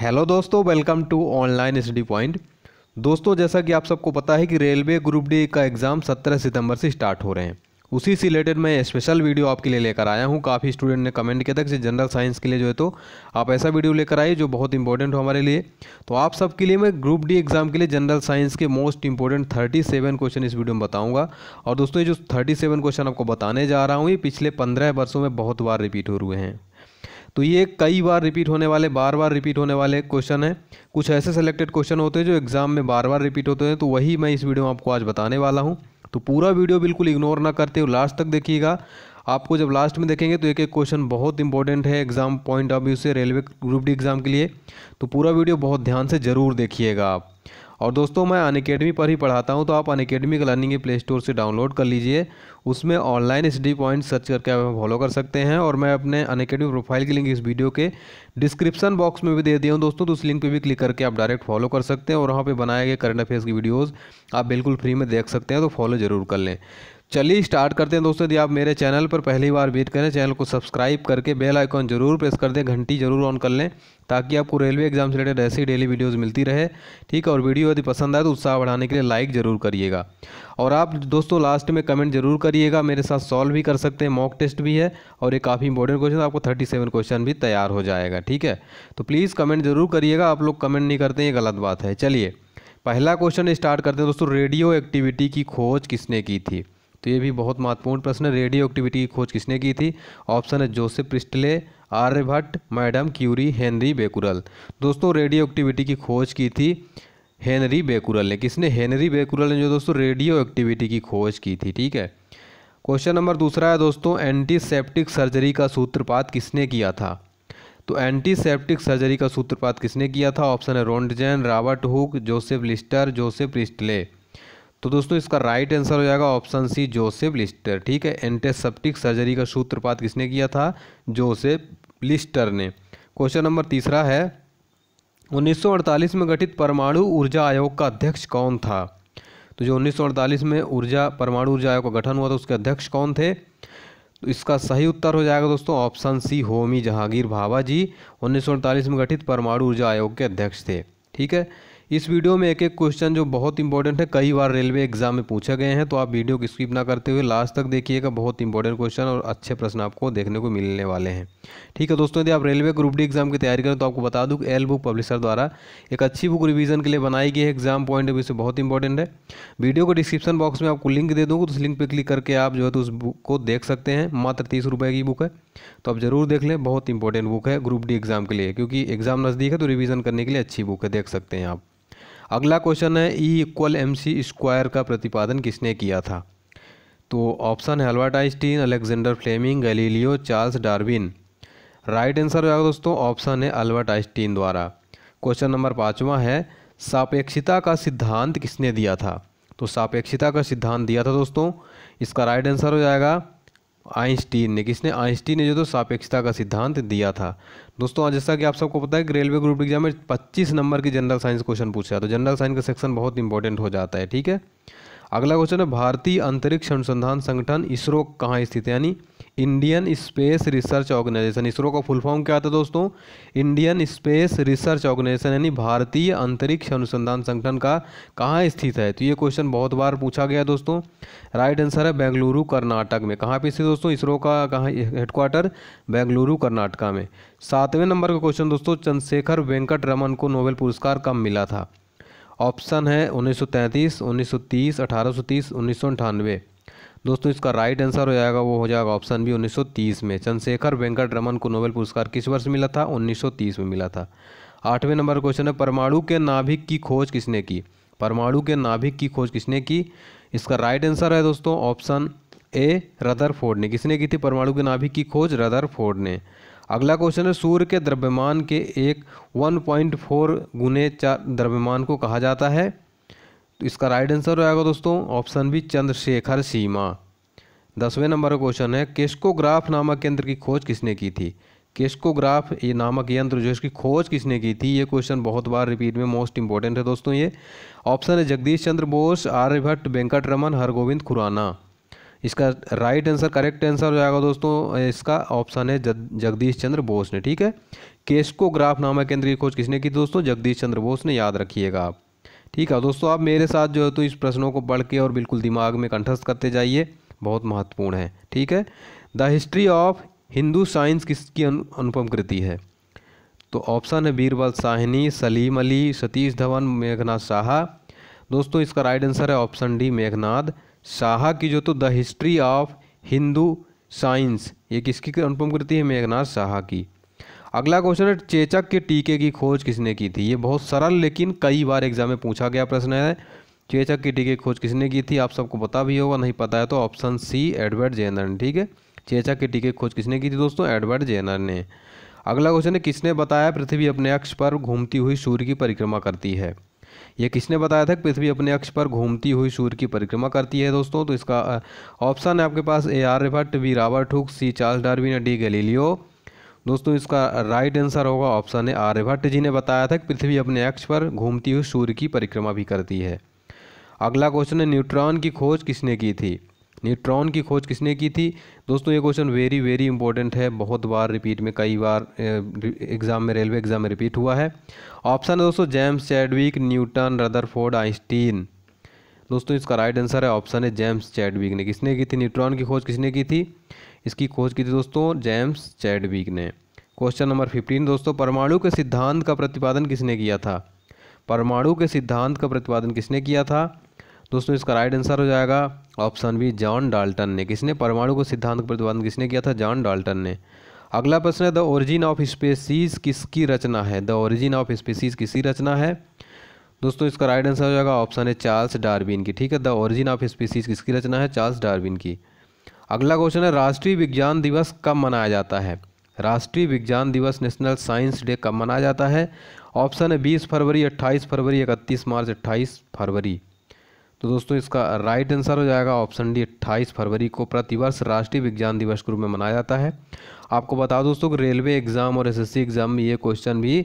hello दोस्तों welcome to online study point दोस्तों जैसा कि आप सबको पता है कि रेलवे ग्रुप डी का एग्ज़ाम 17 सितंबर से स्टार्ट हो रहे हैं उसी से रिलेटेड मैं स्पेशल वीडियो आपके लिए लेकर आया हूं काफ़ी स्टूडेंट ने कमेंट किया था कि जनरल साइंस के लिए जो है तो आप ऐसा वीडियो लेकर आइए जो बहुत इंपॉर्टेंट हो हमारे लिए तो आप सबके लिए मैं ग्रुप डी एग्ज़ाम के लिए जनरल साइंस के मोस्ट इंपॉर्टेंट सेवन क्वेश्चन इस वीडियो में बताऊंगा और दोस्तों ये जो थर्टी क्वेश्चन आपको बताने जा रहा हूँ ये पिछले पंद्रह वर्षों में बहुत बार रिपीट हो रहे हैं तो ये कई बार रिपीट होने वाले बार बार रिपीट होने वाले क्वेश्चन हैं कुछ ऐसे सेलेक्टेड क्वेश्चन होते हैं जो एग्ज़ाम में बार बार रिपीट होते हैं तो वही मैं इस वीडियो में आपको आज बताने वाला हूँ तो पूरा वीडियो बिल्कुल इग्नोर ना करते हो लास्ट तक देखिएगा आपको जब लास्ट में देखेंगे तो एक एक क्वेश्चन बहुत इंपॉर्टेंट है एग्ज़ाम पॉइंट ऑफ व्यू से रेलवे ग्रुप डी एग्ज़ाम के लिए तो पूरा वीडियो बहुत ध्यान से ज़रूर देखिएगा आप और दोस्तों मैं अन अकेडमी पर ही पढ़ाता हूँ तो आप अन अकेडमी का लर्निंग प्ले स्टोर से डाउनलोड कर लीजिए उसमें ऑनलाइन डी पॉइंट सर्च करके आप फॉलो कर सकते हैं और मैं अपने अन अकेडमी प्रोफाइल की लिंक इस वीडियो के डिस्क्रिप्शन बॉक्स में भी दे दिया हूँ दोस्तों तो उस लिंक पर भी क्लिक करके आप डायरेक्ट फॉलो कर सकते हैं और वहाँ पर बनाए गए करंट अफेयर्स की वीडियोज़ आप बिल्कुल फ्री में देख सकते हैं तो फॉलो ज़रूर कर लें चलिए स्टार्ट करते हैं दोस्तों यदि आप मेरे चैनल पर पहली बार वेट करें चैनल को सब्सक्राइब करके बेल आइकॉन जरूर प्रेस कर दें घंटी जरूर ऑन कर लें ताकि आपको रेलवे एग्जाम से रिलेटेड ऐसी डेली वीडियोस मिलती रहे ठीक है और वीडियो यदि पसंद आए तो उत्साह बढ़ाने के लिए लाइक ज़रूर करिएगा और आप दोस्तों लास्ट में कमेंट जरूर करिएगा मेरे साथ सॉल्व भी कर सकते हैं मॉक टेस्ट भी है और ये काफ़ी इंपॉर्टेंट क्वेश्चन आपको थर्टी सेवन क्वेश्चन भी तैयार हो जाएगा ठीक है तो प्लीज़ कमेंट जरूर करिएगा आप लोग कमेंट नहीं करते ये गलत बात है चलिए पहला क्वेश्चन स्टार्ट करते हैं दोस्तों रेडियो एक्टिविटी की खोज किसने की थी तो ये भी बहुत महत्वपूर्ण प्रश्न है रेडियो एक्टिविटी की खोज किसने की थी ऑप्शन है Joseph Priestley Aryabhata madam Curie Henry Becquerel दोस्तों रेडियो एक्टिविटी की खोज की थी हेनरी बेकुरल ने किसने हेनरी बेकुरल ने जो दोस्तों रेडियो एक्टिविटी की खोज की थी ठीक है क्वेश्चन नंबर दूसरा है दोस्तों एंटीसेप्टिक सर्जरी का सूत्रपात किसने किया था तो एंटीसेप्टिक सर्जरी का सूत्रपात किसने किया था ऑप्शन है Roentgen Robert Hooke Joseph Lister Joseph Priestley तो दोस्तों इसका राइट आंसर हो जाएगा ऑप्शन सी जोसेफ लिस्टर ठीक है एंटेसेप्टिक सर्जरी का सूत्रपात किसने किया था जोसेफ लिस्टर ने क्वेश्चन नंबर तीसरा है 1948 में गठित परमाणु ऊर्जा आयोग का अध्यक्ष कौन था तो जो 1948 में ऊर्जा परमाणु ऊर्जा आयोग का गठन हुआ था उसके अध्यक्ष कौन थे तो इसका सही उत्तर हो जाएगा दोस्तों ऑप्शन सी होमी जहांगीर भाभा जी उन्नीस में गठित परमाणु ऊर्जा आयोग के अध्यक्ष थे ठीक है इस वीडियो में एक एक क्वेश्चन जो बहुत इंपॉर्टेंट है कई बार रेलवे एग्जाम में पूछे गए हैं तो आप वीडियो को स्किप ना करते हुए लास्ट तक देखिएगा बहुत इंपॉर्टेंट क्वेश्चन और अच्छे प्रश्न आपको देखने को मिलने वाले हैं ठीक है दोस्तों यदि आप रेलवे ग्रुप डी एग्जाम की तैयारी करें तो आपको बता दूँ एल बुक पब्लिशर द्वारा एक अच्छी बुक रिविजन के लिए बनाई गई है एग्जाम पॉइंट ऑफ व्यू से बहुत इंपॉर्टेंट है वीडियो को डिस्क्रिप्शन बॉक्स में आपको लिंक दे दूँगा तो उस लिंक पर क्लिक करके आप जो है तो उस बुक को देख सकते हैं मात्र तीस रुपये की बुक है तो आप ज़रूर देख लें बहुत इंपॉर्टेंट बुक है ग्रुप डी एग्ज़ाम के लिए क्योंकि एग्ज़ाम नज़दीक है तो रिवीजन करने के लिए अच्छी बुक है देख सकते हैं आप अगला क्वेश्चन है E equal M C square का प्रतिपादन किसने किया था तो ऑप्शन है Albert Einstein Alexander Fleming Galileo Charles Darwin right answer हो जाएगा दोस्तों ऑप्शन है अल्बर्ट आइंस्टीन द्वारा क्वेश्चन नंबर पाँचवा है सापेक्षिता का सिद्धांत किसने दिया था तो सापेक्षिता का सिद्धांत दिया था दोस्तों इसका राइट आंसर हो जाएगा आइंस्टीन ने किसने आइंस्टीन ने जो तो सापेक्षता का सिद्धांत दिया था दोस्तों जैसा कि आप सबको पता है कि रेलवे ग्रुप एग्जाम में 25 नंबर की जनरल साइंस क्वेश्चन पूछा तो जनरल साइंस का सेक्शन बहुत इंपॉर्टेंट हो जाता है ठीक है अगला क्वेश्चन है भारतीय अंतरिक्ष अनुसंधान संगठन इसरो कहाँ स्थित है यानी Indian space research organisation ISRO का फुल फॉर्म क्या था दोस्तों इंडियन स्पेस रिसर्च ऑर्गेनाइजेशन यानी भारतीय अंतरिक्ष अनुसंधान संगठन का कहाँ स्थित है तो ये क्वेश्चन बहुत बार पूछा गया दोस्तों राइट आंसर है बेंगलुरु कर्नाटक में कहाँ पे स्थित दोस्तों इसरो का कहाँ हेडक्वार्टर बेंगलुरु कर्नाटका में सातवें नंबर का क्वेश्चन दोस्तों चंद्रशेखर वेंकट रमन को नोबेल पुरस्कार कब मिला था ऑप्शन है उन्नीस सौ तैंतीस उन्नीस सौ सौ सौ तीस तीस अठारह उन्नीस अंठानवे दोस्तों इसका राइट आंसर हो जाएगा वो हो जाएगा ऑप्शन बी 1930 में चंद्रशेखर वेंकट रमन को नोबेल पुरस्कार किस वर्ष मिला था 1930 में मिला था आठवें नंबर क्वेश्चन है परमाणु के नाभिक की खोज किसने की परमाणु के नाभिक की खोज किसने की इसका राइट आंसर है दोस्तों ऑप्शन ए रदर ने किसने की थी परमाणु के नाभिक की खोज रदर ने अगला क्वेश्चन है सूर्य के द्रव्यमान के एक 1.4 गुने चार द्रव्यमान को कहा जाता है तो इसका राइट आंसर हो जाएगा दोस्तों ऑप्शन बी चंद्रशेखर सीमा दसवें नंबर का क्वेश्चन है केस्कोग्राफ नामक यंत्र की खोज किसने की थी केस्कोग्राफ ये नामक यंत्र जो इसकी खोज किसने की थी ये क्वेश्चन बहुत बार रिपीट में मोस्ट इंपॉर्टेंट है दोस्तों ये ऑप्शन है जगदीश चंद्र बोस आर्यभट्ट वेंकट रमन हरगोविंद खुराना इसका राइट आंसर करेक्ट आंसर हो जाएगा दोस्तों इसका ऑप्शन है जगदीश चंद्र बोस ने ठीक है केस्कोग्राफ नामक यंत्र की खोज किसने की दोस्तों जगदीश चंद्र बोस ने याद रखिएगा आप ठीक है दोस्तों आप मेरे साथ जो है तो इस प्रश्नों को पढ़ के और बिल्कुल दिमाग में कंठस्थ करते जाइए बहुत महत्वपूर्ण है ठीक है the history of Hindu science किसकी अनुपम कृति है तो ऑप्शन है बीरबल साहनी सलीम अली सतीश धवन मेघनाथ शाह दोस्तों इसका राइट आंसर है ऑप्शन डी मेघनाथ शाह की जो तो the history of Hindu science ये किसकी अनुपम कृति है मेघनाथ शाह की अगला क्वेश्चन है चेचक के टीके की खोज किसने की थी ये बहुत सरल लेकिन कई बार एग्जाम में पूछा गया प्रश्न है चेचक के टीके की खोज किसने की थी आप सबको पता भी होगा नहीं पता है तो ऑप्शन सी एडवर्ड जेनर ठीक है चेचक के टीके की खोज किसने की थी दोस्तों एडवर्ड जेनर ने अगला क्वेश्चन है किसने बताया पृथ्वी अपने अक्ष पर घूमती हुई सूर्य की परिक्रमा करती है ये किसने बताया था कि पृथ्वी अपने अक्ष पर घूमती हुई सूर्य की परिक्रमा करती है दोस्तों तो इसका ऑप्शन है आपके पास ए आर रिफट वी रावर Hooke C Charles Darwin D Galileo दोस्तों इसका राइट आंसर होगा ऑप्शन ए आर्यभट्ट जी ने बताया था कि पृथ्वी अपने अक्ष पर घूमती हुई सूर्य की परिक्रमा भी करती है अगला क्वेश्चन है न्यूट्रॉन की खोज किसने की थी न्यूट्रॉन की खोज किसने की थी दोस्तों ये क्वेश्चन वेरी वेरी इंपॉर्टेंट है बहुत बार रिपीट में कई बार एग्जाम में रेलवे एग्जाम में रिपीट हुआ है ऑप्शन है दोस्तों James Chadwick Newton Rutherford Einstein दोस्तों इसका राइट आंसर है ऑप्शन है जेम्स चैडविक ने किसने की थी न्यूट्रॉन की खोज किसने की थी इसकी खोज की थी दोस्तों जेम्स चैडविक ने क्वेश्चन नंबर फिफ्टीन दोस्तों परमाणु के सिद्धांत का प्रतिपादन किसने किया था परमाणु के सिद्धांत का प्रतिपादन किसने किया था दोस्तों इसका राइट आंसर हो जाएगा ऑप्शन बी जॉन डाल्टन ने किसने परमाणु के सिद्धांत का प्रतिपादन किसने किया था जॉन डाल्टन ने अगला प्रश्न है द ओरिजिन ऑफ स्पेसीज किसकी रचना है द ओरिजिन ऑफ स्पेसीज किसकी रचना है दोस्तों इसका राइट आंसर हो जाएगा ऑप्शन है चार्ल्स डार्विन की ठीक है द ओरिजिन ऑफ स्पीसीज किसकी रचना है चार्ल्स डार्विन की अगला क्वेश्चन है राष्ट्रीय विज्ञान दिवस कब मनाया जाता है राष्ट्रीय विज्ञान दिवस नेशनल साइंस डे कब मनाया जाता है ऑप्शन है बीस फरवरी अट्ठाईस फरवरी इकतीस मार्च अट्ठाईस फरवरी तो दोस्तों इसका राइट आंसर हो जाएगा ऑप्शन डी अट्ठाईस फरवरी को प्रतिवर्ष राष्ट्रीय विज्ञान दिवस के रूप में मनाया जाता है आपको बता दोस्तों कि रेलवे एग्ज़ाम और एसएससी एग्ज़ाम में ये क्वेश्चन भी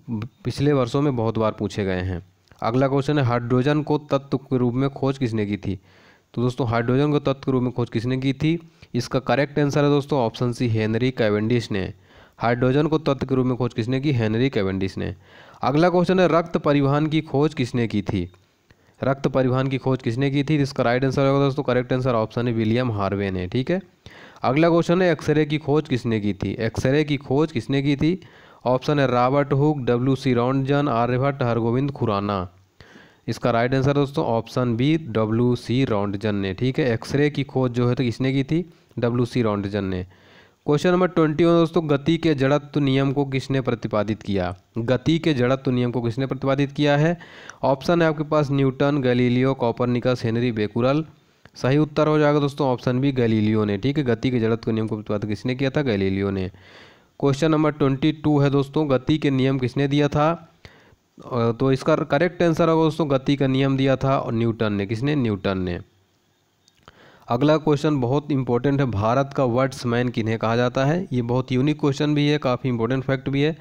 पिछले वर्षों में बहुत बार पूछे गए हैं अगला क्वेश्चन है हाइड्रोजन को तत्व के रूप में खोज किसने की थी तो दोस्तों हाइड्रोजन को तत्व के रूप में खोज किसने की थी इसका करेक्ट आंसर है दोस्तों ऑप्शन सी हेनरी कैवेंडिश ने हाइड्रोजन को तत्व के रूप में खोज किसने की हेनरी कैवेंडिश ने अगला क्वेश्चन है रक्त परिवहन की खोज किसने की थी रक्त परिवहन की खोज किसने की थी इसका राइट आंसर होगा दोस्तों करेक्ट आंसर ऑप्शन है विलियम हार्वे ने ठीक है अगला क्वेश्चन है एक्सरे की खोज किसने की थी एक्सरे की खोज किसने की थी ऑप्शन है Robert Hooke W C Roentgen Aryabhata Hargobind Khorana इसका राइट आंसर दोस्तों option B W C Roentgen ने ठीक है एक्सरे की खोज जो है तो किसने की थी डब्ल्यू सी रॉन्डजन ने क्वेश्चन नंबर ट्वेंटी वन दोस्तों गति के जड़त्व नियम को किसने प्रतिपादित किया गति के जड़त्व नियम को किसने प्रतिपादित किया है ऑप्शन है आपके पास Newton Galileo Copernicus Henri Becquerel सही उत्तर हो जाएगा दोस्तों ऑप्शन बी गैलीलियो ने ठीक है गति के जड़त्व नियम को प्रतिपादित किसने किया था गैलीलियो ने क्वेश्चन नंबर ट्वेंटी टू है दोस्तों गति के नियम किसने दिया था तो इसका करेक्ट आंसर होगा दोस्तों गति का नियम दिया था और न्यूटन ने किसने न्यूटन ने अगला क्वेश्चन बहुत इंपॉर्टेंट है भारत का वर्ड्समैन किन्हें कहा जाता है ये बहुत यूनिक क्वेश्चन भी है काफ़ी इंपॉर्टेंट फैक्ट भी है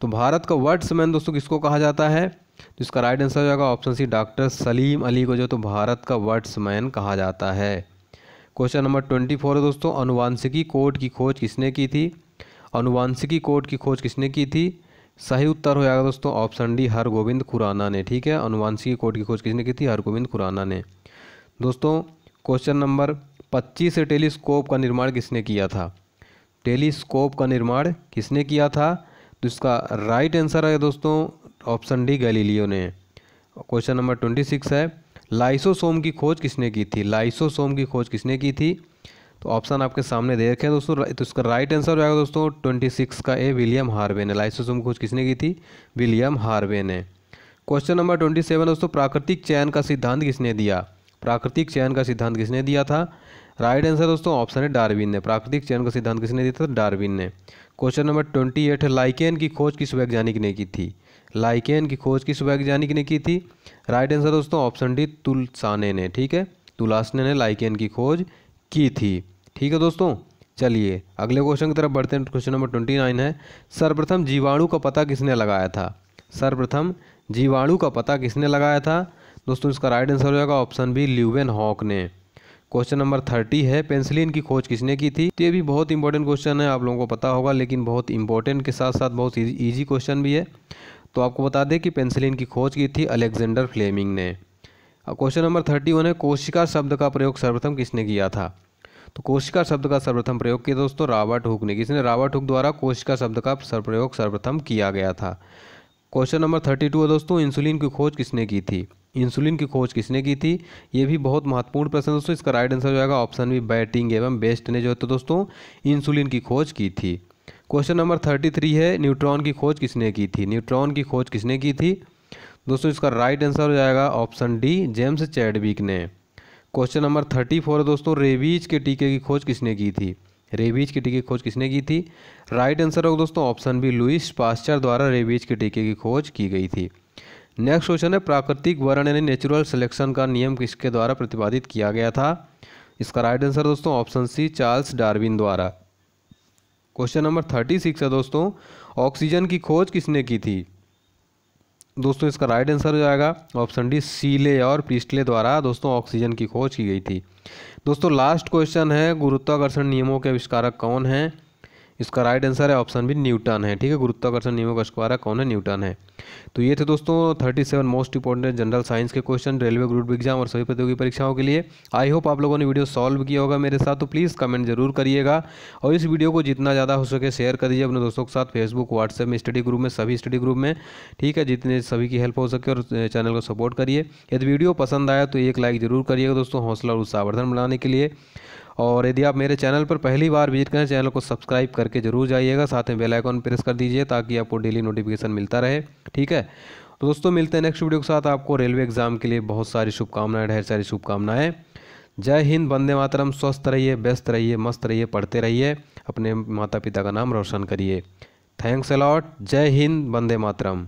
तो भारत का वर्ड्समैन दोस्तों किसको कहा जाता है तो इसका राइट आंसर हो जाएगा option C doctor Salim Ali को जो तो भारत का वर्ड्समैन कहा जाता है क्वेश्चन नंबर ट्वेंटी फोर है दोस्तों अनुवांशिकी कोड की खोज किसने की थी अनुवांशिकी कोड की खोज किसने की थी सही उत्तर हो जाएगा दोस्तों ऑप्शन डी हरगोविंद खुराना ने ठीक है अनुवांशिकी कोड की खोज किसने की थी हरगोविंद खुराना ने दोस्तों क्वेश्चन नंबर पच्चीस से टेलीस्कोप का निर्माण किसने किया था टेलीस्कोप का निर्माण किसने किया था तो इसका राइट आंसर है दोस्तों ऑप्शन डी गैलीलियो ने क्वेश्चन नंबर ट्वेंटी सिक्स है लाइसोसोम की खोज किसने की थी लाइसोसोम की खोज किसने की थी तो ऑप्शन आपके सामने दे रखे हैं दोस्तों तो इसका राइट आंसर हो जाएगा दोस्तों ट्वेंटी सिक्स का ए विलियम हार्वे ने लाइसोसोम खोज किसने की थी विलियम हार्वे ने क्वेश्चन नंबर ट्वेंटी सेवन दोस्तों प्राकृतिक चयन का सिद्धांत किसने दिया प्राकृतिक चयन का सिद्धांत किसने दिया था राइट आंसर दोस्तों ऑप्शन है डार्विन ने प्राकृतिक चयन का सिद्धांत किसने दिया था डार्विन ने question number twenty eight lichen की खोज किस वैज्ञानिक ने की थी लाइकेन की खोज किस वैज्ञानिक ने की थी राइट आंसर दोस्तों ऑप्शन डी तुलसाने ने ठीक है तुलासने ने लाइकेन की खोज की थी ठीक है दोस्तों चलिए अगले क्वेश्चन की तरफ बढ़ते हैं क्वेश्चन नंबर ट्वेंटी नाइन है सर्वप्रथम जीवाणु का पता किसने लगाया था सर्वप्रथम जीवाणु का पता किसने लगाया था दोस्तों इसका राइट आंसर हो जाएगा ऑप्शन बी ल्यूवेन हॉक ने क्वेश्चन नंबर थर्टी है पेंसिलिन की खोज किसने की थी तो ये भी बहुत इंपॉर्टेंट क्वेश्चन है आप लोगों को पता होगा लेकिन बहुत इंपॉर्टेंट के साथ साथ बहुत ईजी क्वेश्चन भी है तो आपको बता दें कि पेंसिलिन की खोज की थी अलेक्जेंडर फ्लेमिंग ने क्वेश्चन नंबर थर्टी वन है कोशिका शब्द का प्रयोग सर्वप्रथम किसने किया था तो कोशिका शब्द का सर्वप्रथम प्रयोग किया दोस्तों रावट हुक ने किसने रावट हुक द्वारा कोशिका शब्द का सर्वप्रयोग सर्वप्रथम किया गया था क्वेश्चन नंबर थर्टी टू है दोस्तों इंसुलिन की खोज किसने की थी इंसुलिन की खोज किसने की थी ये भी बहुत महत्वपूर्ण प्रश्न दोस्तों इसका राइट आंसर हो जाएगा ऑप्शन बी बैटिंग एवं बेस्ट ने जो है तो दोस्तों इंसुलिन की खोज की थी क्वेश्चन नंबर थर्टी थ्री है न्यूट्रॉन की खोज किसने की थी न्यूट्रॉन की खोज किसने की थी दोस्तों इसका राइट आंसर हो जाएगा ऑप्शन डी जेम्स चैडविक ने क्वेश्चन नंबर थर्टी फोर है दोस्तों रेबीज के टीके की खोज किसने की थी रेबीज के टीके की खोज किसने की थी राइट आंसर होगा दोस्तों ऑप्शन बी लुइस पास्चर द्वारा रेबीज के टीके की खोज की गई थी नेक्स्ट क्वेश्चन है प्राकृतिक वर्ण यानी नेचुरल सिलेक्शन का नियम किसके द्वारा प्रतिपादित किया गया था इसका राइट आंसर दोस्तों ऑप्शन सी चार्ल्स डार्विन द्वारा क्वेश्चन नंबर थर्टी सिक्स है दोस्तों ऑक्सीजन की खोज किसने की थी दोस्तों इसका राइट आंसर हो जाएगा ऑप्शन डी सीले और पिस्टले द्वारा दोस्तों ऑक्सीजन की खोज की गई थी दोस्तों लास्ट क्वेश्चन है गुरुत्वाकर्षण नियमों के आविष्कारक कौन हैं इसका राइट आंसर है ऑप्शन भी न्यूटन है ठीक है गुरुत्वाकर्षण नियमों का स्क्वायर कौन है न्यूटन है तो ये थे दोस्तों thirty seven most important general science के क्वेश्चन रेलवे ग्रुप एग्जाम और सभी प्रतियोगी परीक्षाओं के लिए आई होप आप लोगों ने वीडियो सॉल्व किया होगा मेरे साथ तो प्लीज़ कमेंट जरूर करिएगा और इस वीडियो को जितना ज़्यादा हो सके शेयर करिए अपने दोस्तों के साथ फेसबुक व्हाट्सएप में स्टडी ग्रुप में सभी स्टडी ग्रुप में ठीक है जितने सभी की हेल्प हो सके और चैनल को सपोर्ट करिए यदि वीडियो पसंद आया तो एक लाइक जरूर करिएगा दोस्तों हौसला और उत्साहवर्धन बनाने के लिए और यदि आप मेरे चैनल पर पहली बार विजिट करें चैनल को सब्सक्राइब करके जरूर जाइएगा साथ में बेल प्रेस कर दीजिए ताकि आपको डेली नोटिफिकेशन मिलता रहे ठीक है तो दोस्तों मिलते हैं नेक्स्ट वीडियो के साथ आपको रेलवे एग्जाम के लिए बहुत सारी शुभकामनाएं ढेर सारी शुभकामनाएं जय हिंद वंदे मातरम स्वस्थ रहिए व्यस्त रहिए मस्त रहिए पढ़ते रहिए अपने माता पिता का नाम रोशन करिए थैंक्स अलॉट जय हिंद वंदे मातरम